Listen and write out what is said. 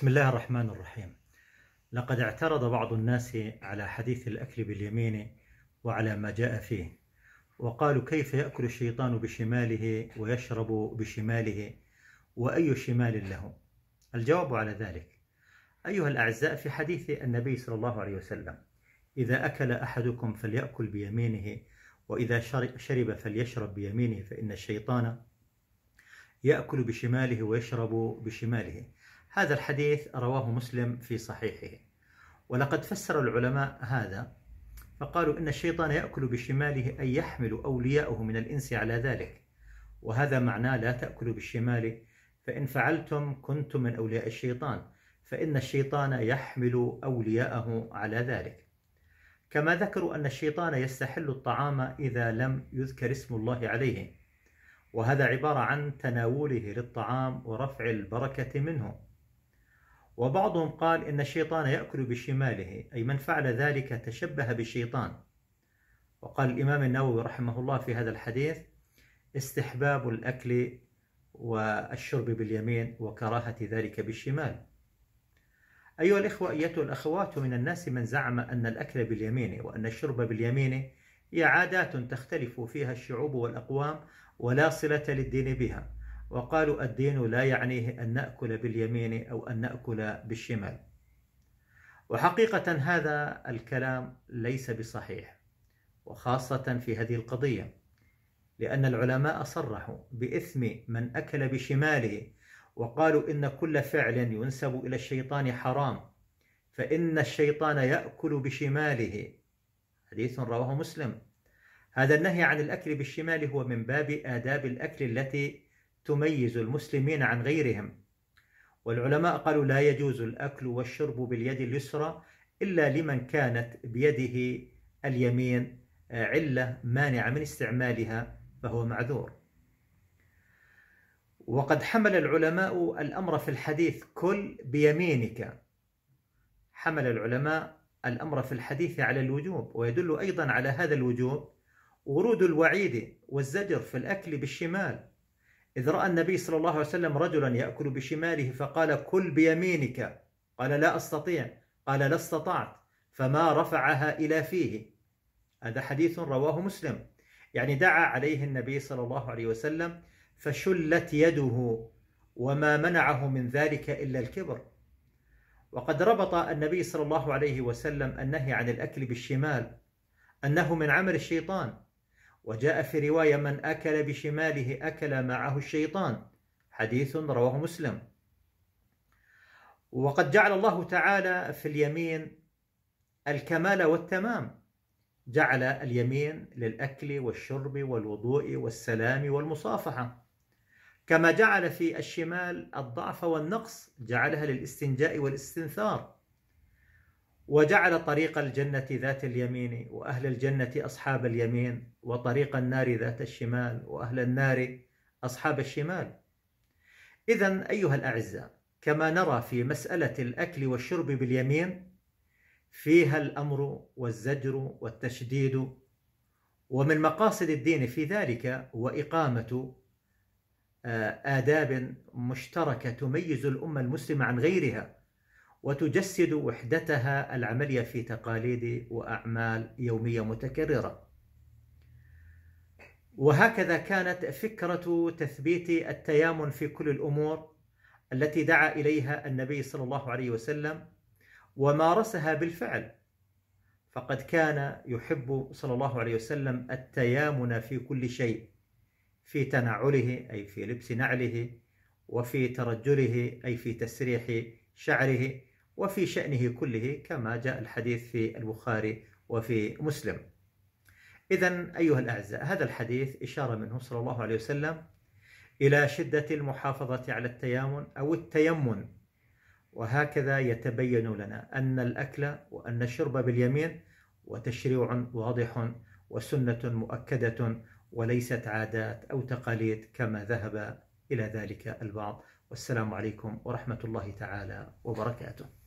بسم الله الرحمن الرحيم لقد اعترض بعض الناس على حديث الأكل باليمين وعلى ما جاء فيه وقالوا كيف يأكل الشيطان بشماله ويشرب بشماله وأي شمال له الجواب على ذلك أيها الأعزاء في حديث النبي صلى الله عليه وسلم إذا أكل أحدكم فليأكل بيمينه وإذا شرب فليشرب بيمينه فإن الشيطان يأكل بشماله ويشرب بشماله هذا الحديث رواه مسلم في صحيحه ولقد فسر العلماء هذا فقالوا إن الشيطان يأكل بشماله أي يحمل أولياءه من الإنس على ذلك وهذا معناه لا تأكلوا بالشمال فإن فعلتم كنتم من أولياء الشيطان فإن الشيطان يحمل أولياءه على ذلك كما ذكروا أن الشيطان يستحل الطعام إذا لم يذكر اسم الله عليه وهذا عبارة عن تناوله للطعام ورفع البركة منه وبعضهم قال إن الشيطان يأكل بشماله أي من فعل ذلك تشبه بالشيطان وقال الإمام النووي رحمه الله في هذا الحديث استحباب الأكل والشرب باليمين وكراهة ذلك بالشمال أيها الإخوة أيتها الأخوات من الناس من زعم أن الأكل باليمين وأن الشرب باليمين هي عادات تختلف فيها الشعوب والأقوام ولا صلة للدين بها وقالوا الدين لا يعنيه أن نأكل باليمين أو أن نأكل بالشمال وحقيقة هذا الكلام ليس بصحيح وخاصة في هذه القضية لأن العلماء صرحوا بإثم من أكل بشماله وقالوا إن كل فعل ينسب إلى الشيطان حرام فإن الشيطان يأكل بشماله حديث رواه مسلم هذا النهي عن الأكل بالشمال هو من باب آداب الأكل التي تميز المسلمين عن غيرهم والعلماء قالوا لا يجوز الأكل والشرب باليد اليسرى إلا لمن كانت بيده اليمين علة مانعة من استعمالها فهو معذور وقد حمل العلماء الأمر في الحديث كل بيمينك حمل العلماء الأمر في الحديث على الوجوب ويدل أيضا على هذا الوجوب ورود الوعيد والزجر في الأكل بالشمال إذ رأى النبي صلى الله عليه وسلم رجلا يأكل بشماله فقال كل بيمينك قال لا أستطيع قال لا استطعت فما رفعها إلى فيه هذا حديث رواه مسلم يعني دعا عليه النبي صلى الله عليه وسلم فشلت يده وما منعه من ذلك إلا الكبر وقد ربط النبي صلى الله عليه وسلم النهي عن الأكل بالشمال أنه من عمل الشيطان وجاء في رواية من أكل بشماله أكل معه الشيطان حديث رواه مسلم وقد جعل الله تعالى في اليمين الكمال والتمام جعل اليمين للأكل والشرب والوضوء والسلام والمصافحة كما جعل في الشمال الضعف والنقص جعلها للاستنجاء والاستنثار وجعل طريق الجنة ذات اليمين وأهل الجنة أصحاب اليمين وطريق النار ذات الشمال وأهل النار أصحاب الشمال. إذا أيها الأعزاء كما نرى في مسألة الأكل والشرب باليمين فيها الأمر والزجر والتشديد ومن مقاصد الدين في ذلك هو إقامة آه، آداب مشتركة تميز الأمة المسلمة عن غيرها وتجسد وحدتها العملية في تقاليد وأعمال يومية متكررة. وهكذا كانت فكرة تثبيت التيامن في كل الأمور التي دعا إليها النبي صلى الله عليه وسلم ومارسها بالفعل فقد كان يحب صلى الله عليه وسلم التيامن في كل شيء في تنعله أي في لبس نعله وفي ترجله أي في تسريح شعره وفي شأنه كله كما جاء الحديث في البخاري وفي مسلم إذا أيها الأعزاء هذا الحديث إشارة منه صلى الله عليه وسلم إلى شدة المحافظة على التيامن أو التيمن وهكذا يتبين لنا أن الأكل وأن الشرب باليمين وتشريع واضح وسنة مؤكدة وليست عادات أو تقاليد كما ذهب إلى ذلك البعض والسلام عليكم ورحمة الله تعالى وبركاته